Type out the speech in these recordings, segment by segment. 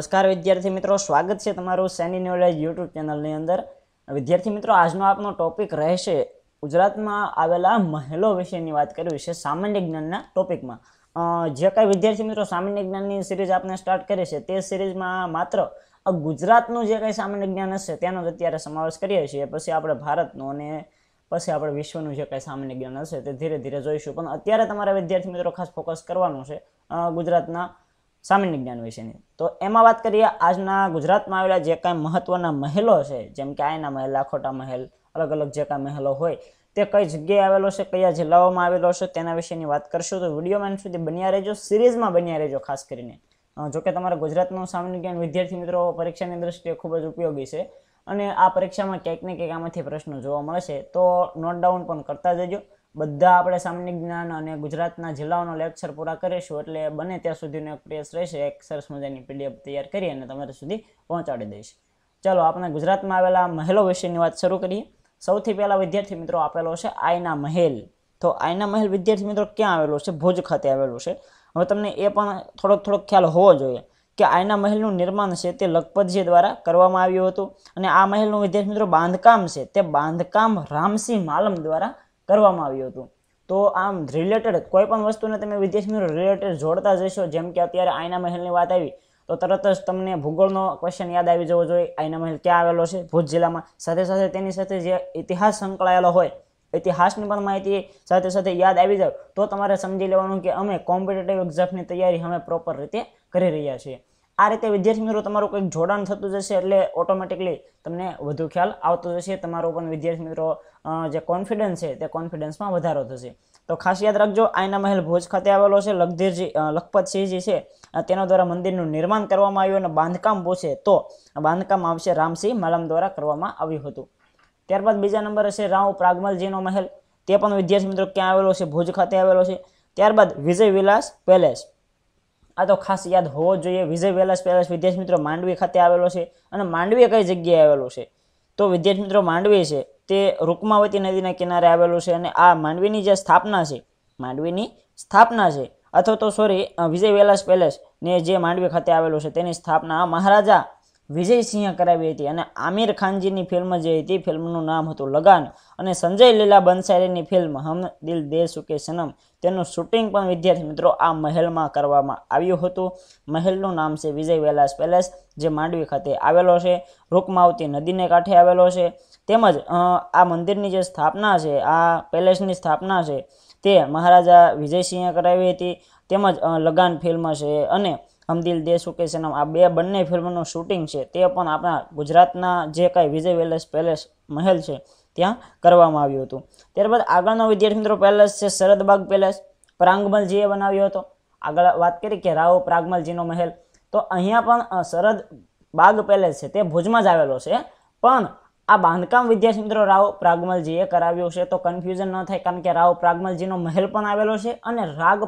નમસ્કાર વિદ્યાર્થી મિત્રો સ્વાગત છે તમારું સેની નોલેજ યુટ્યુબ ચેનલની અંદર વિદ્યાર્થી મિત્રો આજનો આપનો ટોપિક રહેશે ગુજરાતમાં આવેલા મહેલો વિશેની વાત કરવી છે સામાન્ય જ્ઞાનના ટોપિકમાં જે કાંઈ વિદ્યાર્થી મિત્રો સામાન્ય જ્ઞાનની સિરીઝ આપણે સ્ટાર્ટ કરી છે તે સિરીઝમાં માત્ર ગુજરાતનું જે કાંઈ સામાન્ય જ્ઞાન હશે તેનો જ અત્યારે સમાવેશ કરીએ છીએ પછી આપણે ભારતનો અને પછી આપણે વિશ્વનું જે કાંઈ સામાન્ય જ્ઞાન હશે તે ધીરે ધીરે જોઈશું પણ અત્યારે તમારા વિદ્યાર્થી મિત્રો ખાસ ફોકસ કરવાનું છે ગુજરાતના સામાન્ય જ્ઞાન વિશેની તો એમાં વાત કરીએ આજના ગુજરાતમાં આવેલા જે કાંઈ મહત્ત્વના મહેલો છે જેમ કે આયના મહેલ લાખોટા મહેલ અલગ અલગ જે કાંઈ મહેલો હોય તે કઈ જગ્યાએ આવેલો છે કયા જિલ્લાઓમાં આવેલો છે તેના વિશેની વાત કરશું તો વિડીયોમાં સુધી બન્યા રહેજો સિરીઝમાં બન્યા રહેજો ખાસ કરીને જોકે તમારા ગુજરાતનું સામાન્ય જ્ઞાન વિદ્યાર્થી મિત્રો પરીક્ષાની દ્રષ્ટિએ ખૂબ જ ઉપયોગી છે અને આ પરીક્ષામાં ક્યાંક ને ક્યાંક આમાંથી પ્રશ્નો જોવા મળશે તો નોટ ડાઉન પણ કરતા જજો બધા આપણે સામાન્ય જ્ઞાન અને ગુજરાતના જિલ્લાઓનો લેક્ચર પૂરા કરીશું એટલે બને ત્યાં સુધીનો એક પ્રયાસ રહેશે એક સરસ મજાની પીડીએફ તૈયાર કરી અને તમારા સુધી પહોંચાડી દઈશ ચાલો આપણે ગુજરાતમાં આવેલા મહેલો વિશેની વાત શરૂ કરીએ સૌથી પહેલાં વિદ્યાર્થી મિત્રો આપેલો છે આયના મહેલ તો આયના મહેલ વિદ્યાર્થી મિત્રો ક્યાં આવેલો છે ભુજ ખાતે આવેલું છે હવે તમને એ પણ થોડોક થોડોક ખ્યાલ હોવો જોઈએ કે આયના મહેલનું નિર્માણ છે તે લખપતજી દ્વારા કરવામાં આવ્યું હતું અને આ મહેલનું વિદ્યાર્થી મિત્રો બાંધકામ છે તે બાંધકામ રામસિંહ માલમ દ્વારા કરવામાં આવ્યું હતું તો આમ રિલેટેડ કોઈ પણ વસ્તુને તમે વિદેશની રિલેટેડ જોડતા જશો જેમ કે અત્યારે આયના મહેલની વાત આવી તો તરત જ તમને ભૂગોળનો ક્વેશ્ચન યાદ આવી જવો જોઈએ આયના મહેલ ક્યાં આવેલો છે ભુજ જિલ્લામાં સાથે સાથે તેની સાથે જે ઇતિહાસ સંકળાયેલો હોય ઇતિહાસની પણ માહિતી સાથે સાથે યાદ આવી જાય તો તમારે સમજી લેવાનું કે અમે કોમ્પિટેટિવ એક્ઝામની તૈયારી અમે પ્રોપર રીતે કરી રહ્યા છીએ આ રીતે વિદ્યાર્થી મિત્રો તમારું કંઈક જોડાણ થતું જશે એટલે ઓટોમેટિકલી તમને વધુ ખ્યાલ આવતો જશે તમારો પણ વિદ્યાર્થી મિત્રો જે કોન્ફિડન્સ છે તે કોન્ફિડન્સમાં વધારો થશે તો ખાસ યાદ રાખજો આયના મહેલ ભોજ ખાતે આવેલો છે લખધીરજી લખપતસિંહજી છે તેના દ્વારા મંદિરનું નિર્માણ કરવામાં આવ્યું અને બાંધકામ પૂછે તો બાંધકામ આવશે રામસિંહ માલમ દ્વારા કરવામાં આવ્યું હતું ત્યારબાદ બીજા નંબર છે રાવ પ્રાગમલજીનો મહેલ તે પણ વિદ્યાર્થી મિત્રો ક્યાં આવેલો છે ભુજ ખાતે આવેલો છે ત્યારબાદ વિજય વિલાસ પેલેસ આ તો ખાસ યાદ હોવો જોઈએ વિજય વેલાસ પેલેસ વિદ્યાર્થી મિત્રો માંડવી ખાતે આવેલો છે અને માંડવી કઈ જગ્યાએ આવેલું છે તો વિદ્યાર્થી મિત્રો માંડવી છે તે રૂકમાવતી નદીના કિનારે આવેલું છે અને આ માંડવીની જે સ્થાપના છે માંડવીની સ્થાપના છે અથવા તો સોરી વિજય વેલાસ પેલેસ ને જે માંડવી ખાતે આવેલું છે તેની સ્થાપના મહારાજા વિજયસિંહે કરાવી હતી અને આમિર ખાનજીની ફિલ્મ જે હતી ફિલ્મનું નામ હતું લગાન અને સંજય લીલા બંસારીની ફિલ્મ હમ દિલ દે સુકે સનમ તેનું શૂટિંગ પણ વિદ્યાર્થી મિત્રો આ મહેલમાં કરવામાં આવ્યું હતું મહેલનું નામ છે વિજય વેલાસ પેલેસ જે માંડવી ખાતે આવેલો છે રૂકમાવતી નદીને કાંઠે આવેલો છે તેમજ આ મંદિરની જે સ્થાપના છે આ પેલેસની સ્થાપના છે તે મહારાજા વિજયસિંહે કરાવી હતી તેમજ લગાન ફિલ્મ છે અને હમ દિલ દે ચુકે સનમ આ બે બંને ફિલ્મનું શૂટિંગ છે તે પણ આપણા ગુજરાતના જે કાંઈ વિજય વેલેસ પેલેસ મહેલ છે ત્યાં કરવામાં આવ્યું હતું ત્યારબાદ આગળનો વિદ્યાર્થી મિત્રો પેલેસ છે શરદબાગ પેલેસ પ્રાંગમલજીએ બનાવ્યો હતો આગળ વાત કરી કે રાવ પ્રાગમલજીનો મહેલ તો અહીંયા પણ શરદ બાગ પેલેસ છે તે ભુજમાં જ આવેલો છે પણ આ બાંધકામ વિદ્યાર્થી મિત્રો રાવ પ્રાગમલજીએ કરાવ્યો છે તો કન્ફ્યુઝન ન થાય કારણ કે રાવ પ્રાગમલજીનો મહેલ પણ આવેલો છે અને રાગ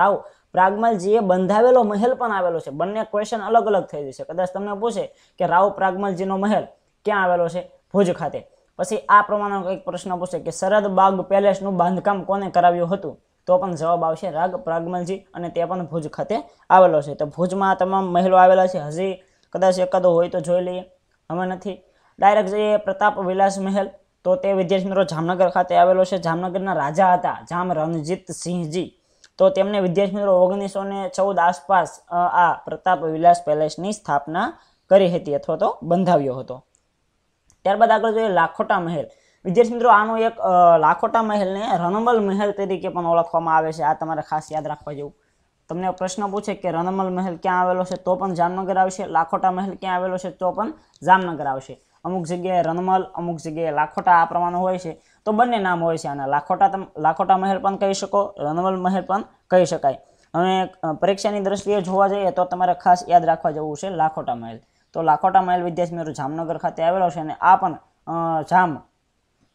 રાવ પ્રાગમલજીએ બંધાવેલો મહેલ પણ આવેલો છે બંને ક્વેશ્ચન અલગ અલગ થઈ જશે કદાચ તમને પૂછે કે રાવ પ્રાગમલજીનો મહેલ ક્યાં આવેલો છે ભુજ ખાતે પછી આ પ્રમાણેનો એક પ્રશ્ન પૂછે કે સરદ બાગ પેલેસનું બાંધકામ કોને કરાવ્યું હતું તો પણ જવાબ આવશે રાગ પ્રાગમલજી અને તે પણ ભુજ ખાતે આવેલો છે તો ભુજમાં તમામ મહેલો આવેલા છે હજી કદાચ એકાદો હોય તો જોઈ લઈએ હવે નથી ડાયરેક્ટ જઈએ પ્રતાપ વિલાસ મહેલ તો તે વિદ્યાર્થી મિત્રો જામનગર ખાતે આવેલો છે જામનગરના રાજા હતા જામ રણજીત સિંહજી તો તેમણે વિદ્યાર્થી મિત્રો ઓગણીસો ને ચૌદ આસપાસ આ પ્રતાપ વિલાસ પેલેસની સ્થાપના કરી હતી અથવા તો બંધાવ્યો હતો ત્યારબાદ આગળ જોઈએ લાખોટા મહેલ વિદ્યાર્થી મિત્રો આનું એક લાખોટા મહેલને રનમલ મહેલ તરીકે પણ ઓળખવામાં આવે છે આ તમારે ખાસ યાદ રાખવા જેવું તમને પ્રશ્ન પૂછે કે રણમલ મહેલ ક્યાં આવેલો છે તો પણ જામનગર આવશે લાખોટા મહેલ ક્યાં આવેલો છે તો પણ જામનગર આવશે અમુક જગ્યાએ રનમલ અમુક જગ્યાએ લાખોટા આ પ્રમાણે હોય છે તો બંને નામ હોય છે અને લાખોટા તમે લાખોટા મહેલ પણ કહી શકો રનમલ મહેલ પણ કહી શકાય હવે પરીક્ષાની દ્રષ્ટિએ જોવા જઈએ તો તમારે ખાસ યાદ રાખવા જેવું છે લાખોટા મહેલ તો લાખોટા મહેલ વિદ્યાર્થી મિત્રો જામનગર ખાતે આવેલો છે અને આ પણ જામ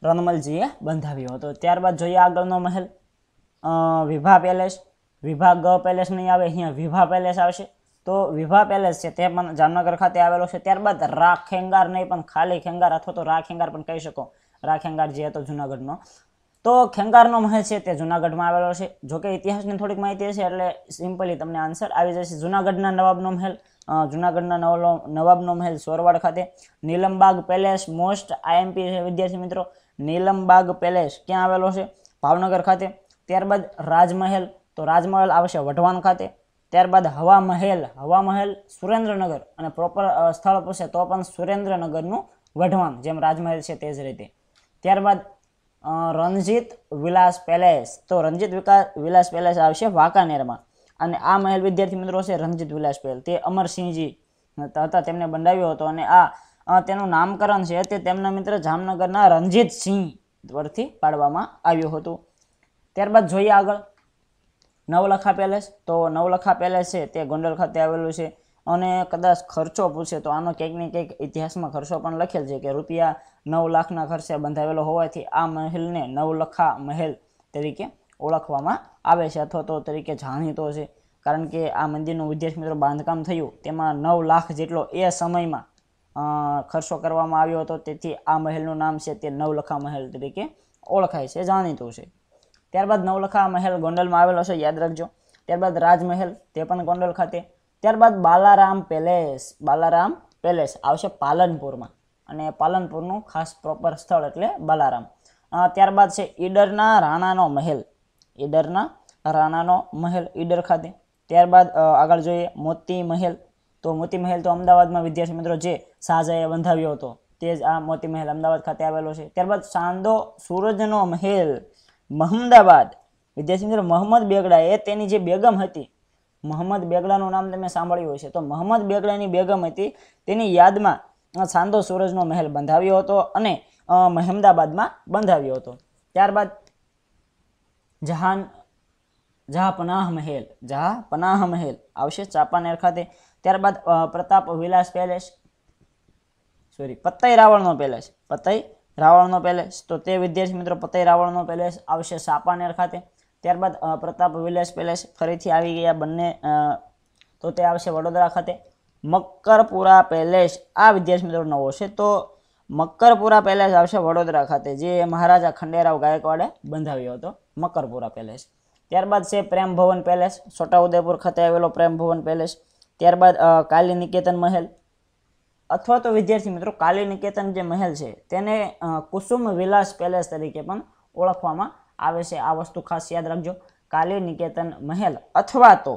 રનમલજીએ બંધાવ્યો હતો ત્યારબાદ જોઈએ આગળનો મહેલ વિભા પેલેસ વિભા ગ પેલેસ નહીં આવે અહીંયા વિભા પેલેસ આવશે તો વિભા પેલેસ છે તે પણ જામનગર ખાતે આવેલો છે ત્યારબાદ ખેંગાર નહીં પણ ખાલી ખેંગાર અથવા તો રાખેંગાર પણ કહી શકો ખેંગાર જે હતો જુનાગઢનો તો ખેંગારનો મહેલ છે તે જુનાગઢમાં આવેલો છે જોકે ઇતિહાસની થોડીક માહિતી હશે એટલે સિમ્પલી તમને આન્સર આવી જશે જુનાગઢના નવાબનો મહેલ જુનાગઢના નવલો નવાબનો મહેલ સોરવાડ ખાતે નીલમબાગ પેલેસ મોસ્ટ આઈએમપી છે વિદ્યાર્થી મિત્રો નીલમબાગ પેલેસ ક્યાં આવેલો છે ભાવનગર ખાતે ત્યારબાદ રાજમહેલ તો રાજમહેલ આવશે વઢવાન ખાતે ત્યારબાદ હવા મહેલ હવા મહેલ સુરેન્દ્રનગર અને પ્રોપર સ્થળ પર છે તો પણ સુરેન્દ્રનગરનું વઢવાણ જેમ રાજમહેલ છે તે જ રીતે ત્યારબાદ રણજીત વિલાસ પેલેસ તો રણજીત વિકાસ વિલાસ પેલેસ આવશે વાંકાનેરમાં અને આ મહેલ વિદ્યાર્થી મિત્રો છે રણજીત વિલાસ પહેલ તે અમરસિંહજી હતા તેમને બંધાવ્યો હતો અને આ તેનું નામકરણ છે તે તેમના મિત્ર જામનગરના રણજીત સિંહ પરથી પાડવામાં આવ્યું હતું ત્યારબાદ જોઈએ આગળ નવલખા પેલેસ તો નવલખા પેલેસ છે તે ગોંડલ ખાતે આવેલું છે અને કદાચ ખર્ચો પૂછે તો આનો ક્યાંક ને ક્યાંક ઇતિહાસમાં ખર્ચો પણ લખેલ છે કે રૂપિયા નવ લાખના ખર્ચે બંધાવેલો હોવાથી આ મહેલને નવલખા મહેલ તરીકે ઓળખવામાં આવે છે અથવા તો તરીકે જાણીતો છે કારણ કે આ મંદિરનું વિદ્યાર્થી મિત્રો બાંધકામ થયું તેમાં નવ લાખ જેટલો એ સમયમાં ખર્ચો કરવામાં આવ્યો હતો તેથી આ મહેલનું નામ છે તે નવલખા મહેલ તરીકે ઓળખાય છે જાણીતું છે ત્યારબાદ નવલખા મહેલ ગોંડલમાં આવેલો છે યાદ રાખજો ત્યારબાદ રાજમહેલ તે પણ ગોંડલ ખાતે ત્યારબાદ બાલારામ પેલેસ બાલારામ પેલેસ આવશે પાલનપુરમાં અને પાલનપુરનું ખાસ પ્રોપર સ્થળ એટલે બાલારામ ત્યારબાદ છે ઈડરના રાણાનો મહેલ ઈડરના રાણાનો મહેલ ઈડર ખાતે ત્યારબાદ આગળ જોઈએ મોતી મહેલ તો મોતી મહેલ તો અમદાવાદમાં વિદ્યાર્થી મિત્રો જે શાહજહાએ બંધાવ્યો હતો તે જ આ મોતી મહેલ અમદાવાદ ખાતે આવેલો છે ત્યારબાદ સાંદો સૂરજનો મહેલ મહમદાબાદ વિદ્યાર્થી મિત્રો મોહમ્મદ બેગડા એ તેની જે બેગમ હતી મોહમ્મદ બેગડાનું નામ તમે સાંભળ્યું હશે તો મોહમ્મદ બેગડાની બેગમ હતી તેની યાદમાં સાંદો સૂરજનો મહેલ બંધાવ્યો હતો અને મહેમદાબાદમાં બંધાવ્યો હતો ત્યારબાદ જહાન જહા પનાહ મહેલ જહા પનાહ મહેલ આવશે ચાપાનેર ખાતે ત્યારબાદ પ્રતાપ વિલાસ પેલેસ સોરી પત્તઈ રાવળનો પેલેસ પત્તઈ રાવણનો પેલેસ તો તે વિદ્યાર્થી મિત્રો પતે રાવણનો પેલેસ આવશે સાપાનેર ખાતે ત્યારબાદ પ્રતાપ વિલેસ પેલેસ ફરીથી આવી ગયા બંને તો તે આવશે વડોદરા ખાતે મકરપુરા પેલેસ આ વિદ્યાર્થી મિત્રો નવો છે તો મકરપુરા પેલેસ આવશે વડોદરા ખાતે જે મહારાજા ખંડેરાવ ગાયકવાડે બંધાવ્યો હતો મકરપુરા પેલેસ ત્યારબાદ છે પ્રેમ ભવન પેલેસ છોટાઉદેપુર ખાતે આવેલો પ્રેમ ભવન પેલેસ ત્યારબાદ કાલી નિકેતન મહેલ અથવા તો વિદ્યાર્થી મિત્રો કાલી નિકેતન જે મહેલ છે તેને કુસુમ વિલાસ પેલેસ તરીકે પણ ઓળખવામાં આવે છે આ વસ્તુ ખાસ યાદ રાખજો કાલી નિકેતન મહેલ અથવા તો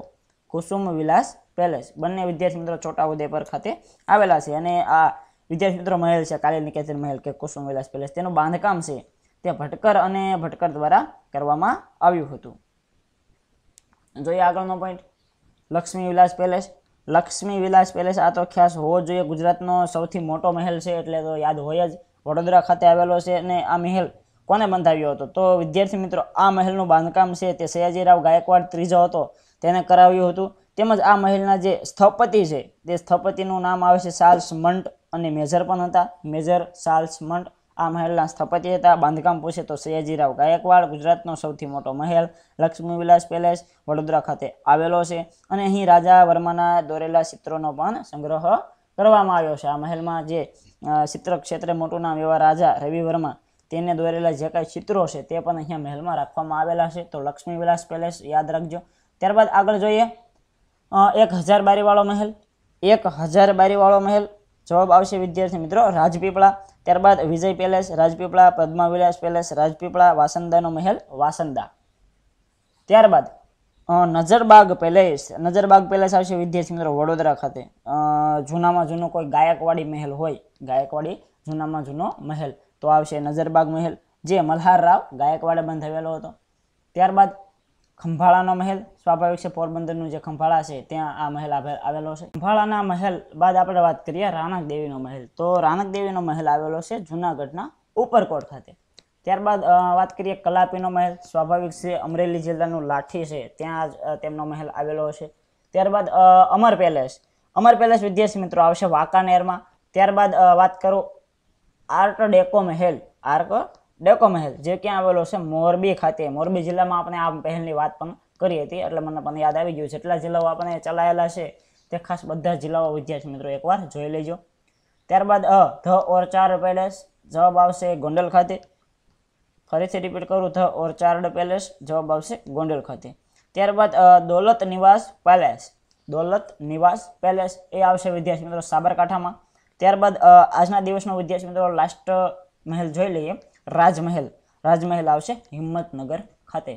કુસુમ વિલાસ પેલેસ બંને વિદ્યાર્થી મિત્રો છોટાઉદેપુર ખાતે આવેલા છે અને આ વિદ્યાર્થી મિત્રો મહેલ છે કાલી નિકેતન મહેલ કે કુસુમ વિલાસ પેલેસ તેનું બાંધકામ છે તે ભટકર અને ભટકર દ્વારા કરવામાં આવ્યું હતું જોઈએ આગળનો point Lakshmi Vilas palace Lakshmi Vilas palace આ તો ખ્યાસ હોવો જોઈએ ગુજરાતનો સૌથી મોટો મહેલ છે એટલે તો યાદ હોય જ વડોદરા ખાતે આવેલો છે અને આ મહેલ કોને બંધાવ્યો હતો તો વિદ્યાર્થી મિત્રો આ મહેલનું બાંધકામ છે તે સયાજીરાવ ગાયકવાડ ત્રીજો હતો તેને કરાવ્યું હતું તેમજ આ મહેલના જે સ્થપતિ છે તે સ્થપતિનું નામ આવે છે ચાર્લ્સ મંટ અને મેજર પણ હતા મેજર ચાર્લ્સ મંટ આ મહેલના હતા બાંધકામ પૂછે તો સયાજીરાવ ગાયકવાડ ગુજરાતનો સૌથી મોટો મહેલ લક્ષ્મી વિલાસ પેલેસ વડોદરા ખાતે આવેલો છે અને અહીં રાજા વર્માના દોરેલા ચિત્રોનો પણ સંગ્રહ કરવામાં આવ્યો છે આ મહેલમાં જે ચિત્ર ક્ષેત્રે મોટું નામ એવા રાજા રવિ વર્મા તેને દોરેલા જે કાંઈ ચિત્રો છે તે પણ અહીંયા મહેલમાં રાખવામાં આવેલા છે તો લક્ષ્મી વિલાસ પેલેસ યાદ રાખજો ત્યારબાદ આગળ જોઈએ એક હજાર બારીવાળો મહેલ એક હજાર બારીવાળો મહેલ જવાબ આવશે વિદ્યાર્થી મિત્રો રાજપીપળા ત્યારબાદ વિજય પેલેસ રાજપીપળા પદ્માવિલાસ પેલેસ રાજપીપળા વાસંદાનો મહેલ વાસંદા ત્યારબાદ નજરબાગ પેલેસ નજરબાગ પેલેસ આવશે વિદ્યાર્થી મિત્રો વડોદરા ખાતે જૂનામાં જૂનો કોઈ ગાયકવાડી મહેલ હોય ગાયકવાડી જૂનામાં જૂનો મહેલ તો આવશે નજરબાગ મહેલ જે મલ્હાર રાવ ગાયકવાડે બંધાવેલો હતો ત્યારબાદ ખંભાળાનો મહેલ સ્વાભાવિક છે પોરબંદરનું જે ખંભાળા છે ત્યાં આ મહેલ આવેલો છે ખંભાળાના મહેલ બાદ આપણે વાત કરીએ રાણક દેવીનો મહેલ તો રાણક દેવીનો મહેલ આવેલો છે જૂનાગઢના ઉપરકોટ ખાતે ત્યારબાદ વાત કરીએ કલાપીનો મહેલ સ્વાભાવિક છે અમરેલી જિલ્લાનું લાઠી છે ત્યાં તેમનો મહેલ આવેલો છે ત્યારબાદ અમર પેલેસ અમર પેલેસ વિદ્યાર્થી મિત્રો આવશે વાંકાનેરમાં ત્યારબાદ વાત કરો આર્ટ ડેકો મહેલ આર્ક ડેકો મહેલ જે ક્યાં આવેલો છે મોરબી ખાતે મોરબી જિલ્લામાં આપણે આ પહેલની વાત પણ કરી હતી એટલે મને પણ યાદ આવી ગયું જેટલા જિલ્લાઓ આપણે ચલાયેલા છે તે ખાસ બધા જિલ્લાઓ વિદ્યાર્થી મિત્રો એકવાર જોઈ લેજો ત્યારબાદ અ ધ ઓરચાર પેલેસ જવાબ આવશે ગોંડલ ખાતે ફરીથી રિપીટ કરું ધ ઓરચાર્ડ પેલેસ જવાબ આવશે ગોંડલ ખાતે ત્યારબાદ દોલત નિવાસ પેલેસ દોલત નિવાસ પેલેસ એ આવશે વિદ્યાર્થી મિત્રો સાબરકાંઠામાં ત્યારબાદ આજના દિવસનો વિદ્યાર્થી મિત્રો લાસ્ટ મહેલ જોઈ લઈએ રાજમહેલ રાજમહેલ આવશે હિંમતનગર ખાતે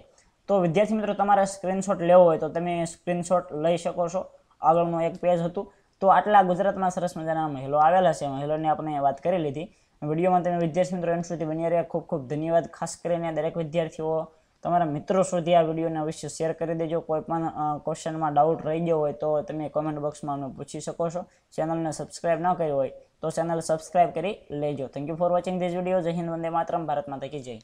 તો વિદ્યાર્થી મિત્રો તમારે સ્ક્રીનશોટ લેવો હોય તો તમે સ્ક્રીનશોટ લઈ શકો છો આગળનું એક પેજ હતું તો આટલા ગુજરાતમાં સરસ મજાના મહેલો આવેલા છે મહેલોની આપણે વાત કરી લીધી વિડીયોમાં તમે વિદ્યાર્થી મિત્રો એન્ડ સુધી બની રહ્યા ખૂબ ખૂબ ધન્યવાદ ખાસ કરીને દરેક વિદ્યાર્થીઓ તમારા મિત્રો સુધી આ વિડીયોને અવશ્ય શેર કરી દેજો કોઈ પણ ક્વેશ્ચનમાં ડાઉટ રહી ગયો હોય તો તમે કોમેન્ટ બોક્સમાં પૂછી શકો છો ચેનલને સબસ્ક્રાઈબ ન કરી હોય તો ચેનલ સબસ્ક્રાઈબ કરી લેજો thank you for watching this video જય હિન્દ વંદે માતરમ ભારત માતા કી જય